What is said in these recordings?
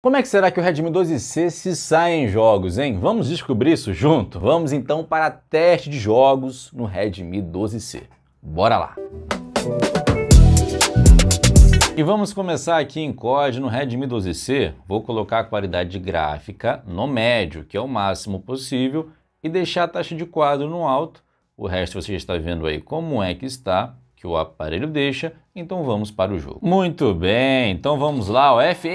Como é que será que o Redmi 12C se sai em jogos, hein? Vamos descobrir isso junto? Vamos então para teste de jogos no Redmi 12C. Bora lá! E vamos começar aqui em COD no Redmi 12C. Vou colocar a qualidade gráfica no médio, que é o máximo possível, e deixar a taxa de quadro no alto. O resto você já está vendo aí como é que está que o aparelho deixa, então vamos para o jogo. Muito bem, então vamos lá, o F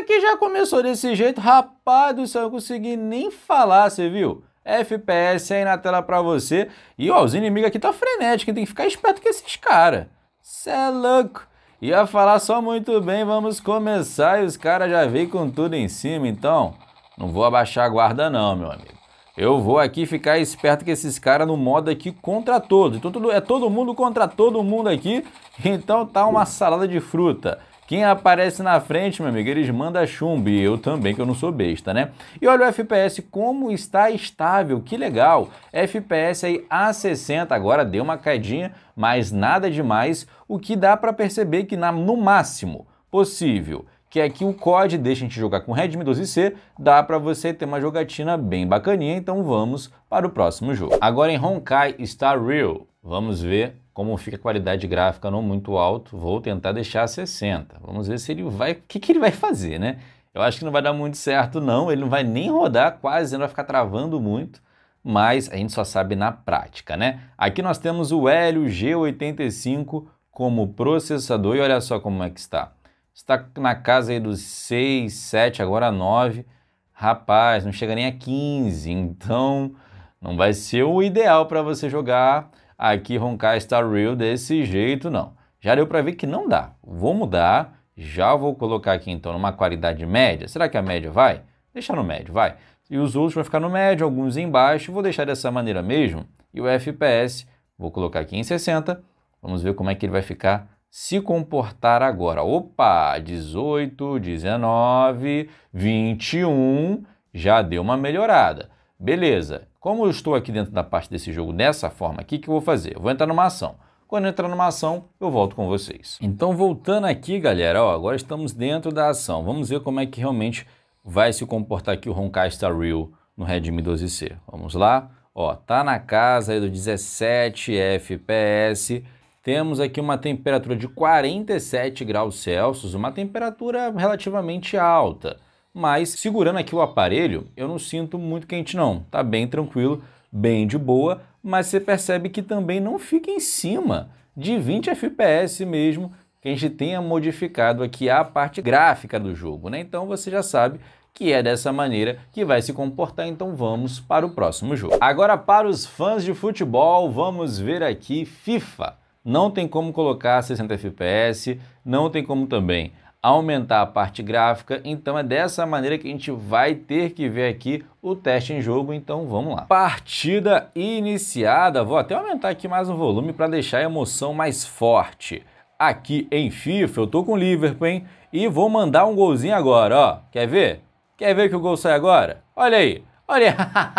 aqui já começou desse jeito, rapaz do céu, eu não consegui nem falar, você viu? FPS aí na tela pra você. E ó, os inimigos aqui tá frenético, tem que ficar esperto com esses caras. Cê é louco. Ia falar só muito bem, vamos começar e os caras já vêm com tudo em cima, então não vou abaixar a guarda não, meu amigo. Eu vou aqui ficar esperto com esses caras no modo aqui contra todos. Então tudo, é todo mundo contra todo mundo aqui, então tá uma salada de fruta. Quem aparece na frente, meu amigo, eles mandam chumbo. E eu também, que eu não sou besta, né? E olha o FPS como está estável, que legal. FPS aí a 60, agora deu uma caidinha, mas nada demais. O que dá para perceber que na, no máximo possível que é que o COD deixa a gente jogar com Redmi 12C, dá para você ter uma jogatina bem bacaninha, então vamos para o próximo jogo. Agora em Honkai Star Rail, vamos ver como fica a qualidade gráfica não muito alto, vou tentar deixar a 60. Vamos ver se ele vai, o que, que ele vai fazer, né? Eu acho que não vai dar muito certo não, ele não vai nem rodar quase, não vai ficar travando muito, mas a gente só sabe na prática, né? Aqui nós temos o Helio G85 como processador e olha só como é que está. Está na casa aí dos 6, 7, agora 9. Rapaz, não chega nem a 15, então não vai ser o ideal para você jogar aqui roncar Star Real desse jeito, não. Já deu para ver que não dá. Vou mudar, já vou colocar aqui então numa qualidade média. Será que a média vai? Deixa no médio, vai. E os outros vão ficar no médio, alguns embaixo. Vou deixar dessa maneira mesmo. E o FPS, vou colocar aqui em 60. Vamos ver como é que ele vai ficar se comportar agora. Opa, 18, 19, 21, já deu uma melhorada. Beleza, como eu estou aqui dentro da parte desse jogo dessa forma aqui, o que eu vou fazer? Eu vou entrar numa ação. Quando entrar numa ação, eu volto com vocês. Então, voltando aqui, galera, ó, agora estamos dentro da ação. Vamos ver como é que realmente vai se comportar aqui o Honkai Star no Redmi 12C. Vamos lá? Ó, tá na casa aí do 17 FPS. Temos aqui uma temperatura de 47 graus Celsius, uma temperatura relativamente alta mas segurando aqui o aparelho, eu não sinto muito quente não. Tá bem tranquilo, bem de boa, mas você percebe que também não fica em cima de 20 FPS mesmo que a gente tenha modificado aqui a parte gráfica do jogo, né? Então você já sabe que é dessa maneira que vai se comportar, então vamos para o próximo jogo. Agora para os fãs de futebol, vamos ver aqui FIFA. Não tem como colocar 60 FPS, não tem como também aumentar a parte gráfica. Então é dessa maneira que a gente vai ter que ver aqui o teste em jogo, então vamos lá. Partida iniciada, vou até aumentar aqui mais o volume para deixar a emoção mais forte. Aqui em FIFA, eu tô com o Liverpool, hein? E vou mandar um golzinho agora, ó. Quer ver? Quer ver que o gol sai agora? Olha aí. Olha,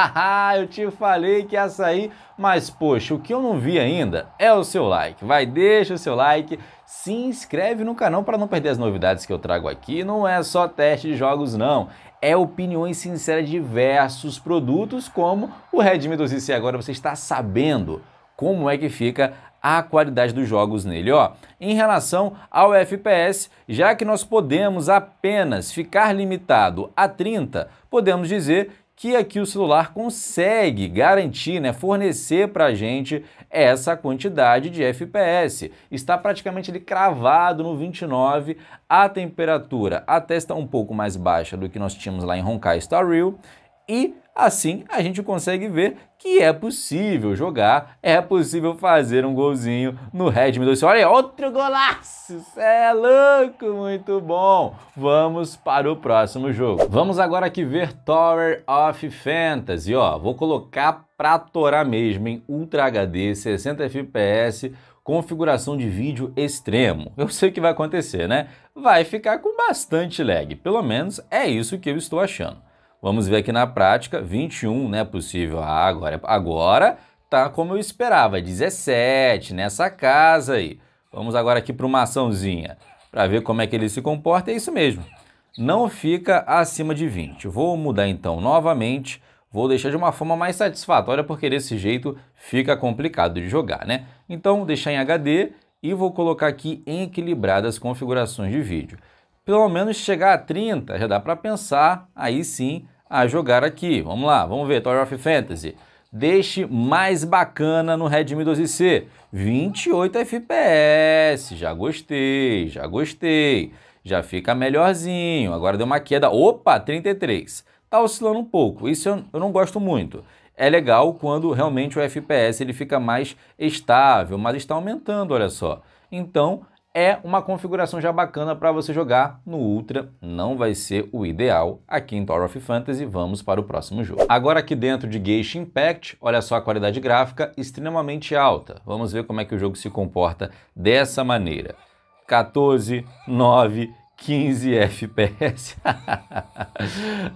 eu te falei que ia sair, mas poxa, o que eu não vi ainda é o seu like. Vai, deixa o seu like, se inscreve no canal para não perder as novidades que eu trago aqui. Não é só teste de jogos, não. É opiniões sinceras de diversos produtos, como o Redmi 12C. Agora você está sabendo como é que fica a qualidade dos jogos nele. Ó, em relação ao FPS, já que nós podemos apenas ficar limitado a 30, podemos dizer que aqui o celular consegue garantir, né, fornecer para a gente essa quantidade de FPS. Está praticamente ele cravado no 29, a temperatura até está um pouco mais baixa do que nós tínhamos lá em Honkai Star Real. E assim a gente consegue ver que é possível jogar, é possível fazer um golzinho no Redmi 2. Olha aí, outro golaço! Cê é louco, muito bom! Vamos para o próximo jogo. Vamos agora aqui ver Tower of Fantasy, ó. Vou colocar para torar mesmo, em Ultra HD, 60 FPS, configuração de vídeo extremo. Eu sei o que vai acontecer, né? Vai ficar com bastante lag, pelo menos é isso que eu estou achando. Vamos ver aqui na prática, 21, né, possível. Ah, agora, agora tá como eu esperava, 17, nessa casa aí. Vamos agora aqui para uma açãozinha, para ver como é que ele se comporta, é isso mesmo. Não fica acima de 20. Vou mudar então novamente, vou deixar de uma forma mais satisfatória, porque desse jeito fica complicado de jogar, né? Então, deixar em HD e vou colocar aqui em equilibradas configurações de vídeo. Pelo menos chegar a 30, já dá para pensar, aí sim, a jogar aqui. Vamos lá, vamos ver, Tower of Fantasy. Deixe mais bacana no Redmi 12C, 28 FPS, já gostei, já gostei, já fica melhorzinho, agora deu uma queda, opa, 33, tá oscilando um pouco, isso eu, eu não gosto muito, é legal quando realmente o FPS ele fica mais estável, mas está aumentando, olha só. Então é uma configuração já bacana para você jogar no Ultra, não vai ser o ideal. Aqui em Tower of Fantasy, vamos para o próximo jogo. Agora aqui dentro de Geish Impact, olha só a qualidade gráfica extremamente alta. Vamos ver como é que o jogo se comporta dessa maneira. 14, 9, 15 FPS.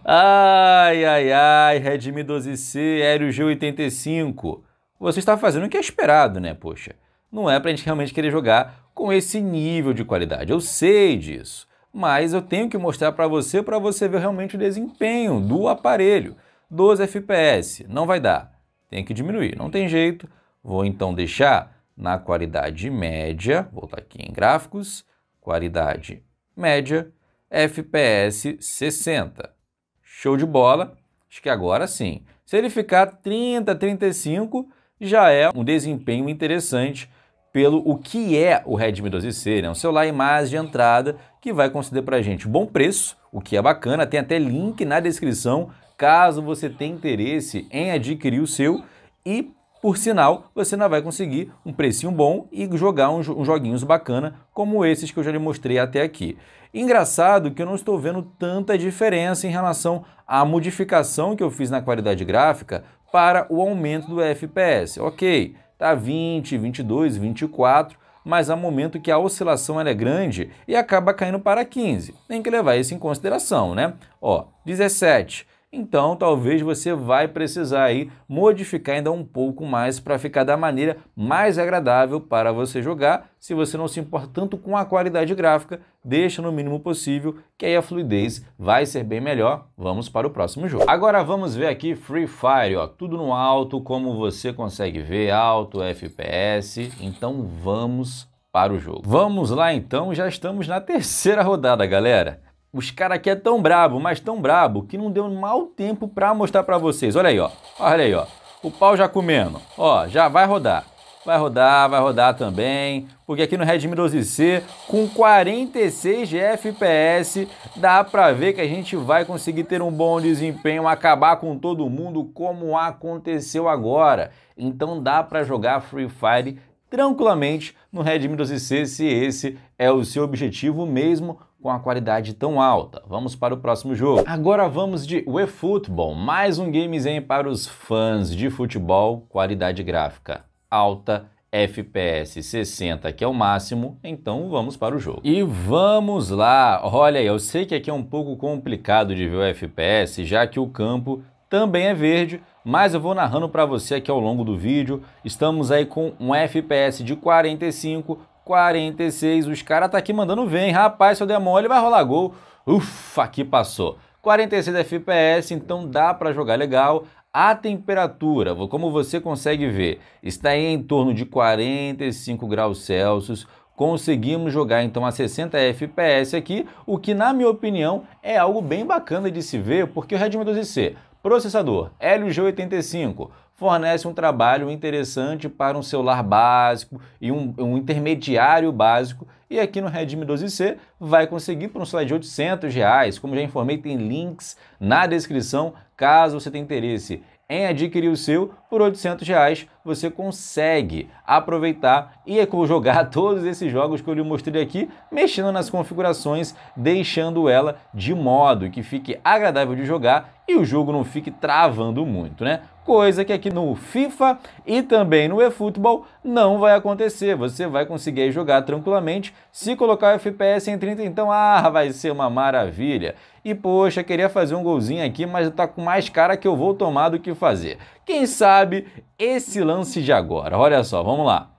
ai, ai, ai, Redmi 12C, Aero G85. Você está fazendo o que é esperado, né, poxa? não é para a gente realmente querer jogar com esse nível de qualidade. Eu sei disso, mas eu tenho que mostrar para você para você ver realmente o desempenho do aparelho. 12 FPS, não vai dar. Tem que diminuir, não tem jeito. Vou então deixar na qualidade média, Vou voltar aqui em gráficos, qualidade média, FPS 60. Show de bola. Acho que agora sim. Se ele ficar 30, 35, já é um desempenho interessante pelo o que é o Redmi 12C, né? um celular mais de entrada que vai conceder para a gente um bom preço, o que é bacana, tem até link na descrição caso você tenha interesse em adquirir o seu e por sinal, você ainda vai conseguir um precinho bom e jogar uns, uns joguinhos bacana como esses que eu já lhe mostrei até aqui. Engraçado que eu não estou vendo tanta diferença em relação à modificação que eu fiz na qualidade gráfica para o aumento do FPS. Ok, está 20, 22, 24, mas há momento que a oscilação é grande e acaba caindo para 15. Tem que levar isso em consideração, né? Ó, 17, então talvez você vai precisar aí modificar ainda um pouco mais para ficar da maneira mais agradável para você jogar. Se você não se importa tanto com a qualidade gráfica, deixa no mínimo possível, que aí a fluidez vai ser bem melhor. Vamos para o próximo jogo. Agora vamos ver aqui Free Fire, ó, tudo no alto, como você consegue ver, alto FPS. Então vamos para o jogo. Vamos lá então, já estamos na terceira rodada, galera. Os caras aqui é tão brabo, mas tão brabo, que não deu mal tempo para mostrar para vocês. Olha aí, ó. Olha aí, ó. O pau já comendo. Ó, já vai rodar. Vai rodar, vai rodar também, porque aqui no Redmi 12C, com 46 de FPS, dá para ver que a gente vai conseguir ter um bom desempenho, acabar com todo mundo como aconteceu agora. Então dá para jogar Free Fire tranquilamente no Redmi 12C, se esse é o seu objetivo mesmo, com a qualidade tão alta. Vamos para o próximo jogo. Agora vamos de Football, mais um gamezinho para os fãs de futebol, qualidade gráfica alta, FPS 60, que é o máximo, então vamos para o jogo. E vamos lá! Olha aí, eu sei que aqui é um pouco complicado de ver o FPS, já que o campo também é verde, mas eu vou narrando para você aqui ao longo do vídeo. Estamos aí com um FPS de 45 46. Os caras tá aqui mandando vem. Rapaz, se eu der mole, vai rolar gol. Ufa, aqui passou. 46 FPS, então dá para jogar legal. A temperatura, como você consegue ver, está em torno de 45 graus Celsius. Conseguimos jogar então a 60 FPS aqui, o que na minha opinião é algo bem bacana de se ver, porque o Redmi 12C, processador Helio G85, fornece um trabalho interessante para um celular básico e um, um intermediário básico. E aqui no Redmi 12C vai conseguir por um celular de 800 reais. Como já informei, tem links na descrição caso você tenha interesse em adquirir o seu por 800 reais você consegue aproveitar e jogar todos esses jogos que eu lhe mostrei aqui mexendo nas configurações deixando ela de modo que fique agradável de jogar e o jogo não fique travando muito, né? Coisa que aqui no FIFA e também no eFootball não vai acontecer. Você vai conseguir jogar tranquilamente se colocar o FPS em 30, então ah, vai ser uma maravilha. E poxa, queria fazer um golzinho aqui, mas tá com mais cara que eu vou tomar do que fazer. Quem sabe esse lance de agora. Olha só, vamos lá.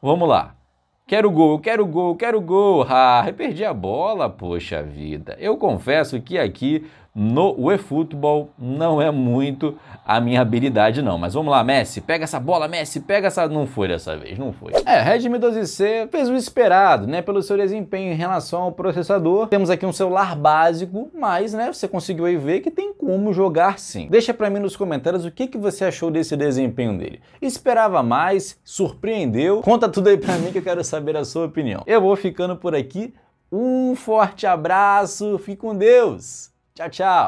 Vamos lá. Quero gol, quero gol, quero gol. Ah, perdi a bola, poxa vida. Eu confesso que aqui no eFootball não é muito a minha habilidade não. Mas vamos lá, Messi, pega essa bola, Messi, pega essa... Não foi dessa vez, não foi. É, Redmi 12C fez o esperado, né, pelo seu desempenho em relação ao processador. Temos aqui um celular básico, mas, né, você conseguiu aí ver que tem como jogar sim. Deixa pra mim nos comentários o que, que você achou desse desempenho dele. Esperava mais? Surpreendeu? Conta tudo aí pra mim que eu quero saber a sua opinião. Eu vou ficando por aqui. Um forte abraço, fique com Deus! Tchau, tchau!